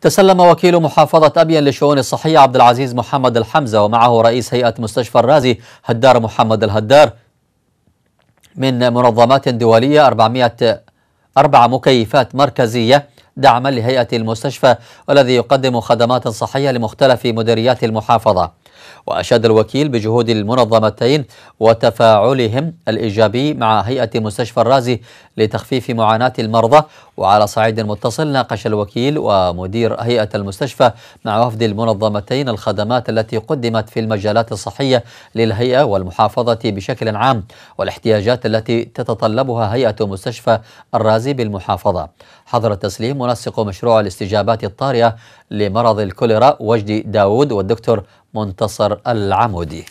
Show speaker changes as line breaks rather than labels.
تسلم وكيل محافظة أبين لشؤون الصحية عبد العزيز محمد الحمزة ومعه رئيس هيئة مستشفى الرازي هدار محمد الهدار من منظمات دولية 400 أربع مكيفات مركزية دعما لهيئة المستشفى والذي يقدم خدمات صحية لمختلف مديريات المحافظة وأشاد الوكيل بجهود المنظمتين وتفاعلهم الإيجابي مع هيئة مستشفى الرازي لتخفيف معاناة المرضى وعلى صعيد متصل ناقش الوكيل ومدير هيئة المستشفى مع وفد المنظمتين الخدمات التي قدمت في المجالات الصحية للهيئة والمحافظة بشكل عام والاحتياجات التي تتطلبها هيئة مستشفى الرازي بالمحافظة حضر التسليم منسق مشروع الاستجابات الطارئة لمرض الكوليرا وجدي داود والدكتور منتصر العمودي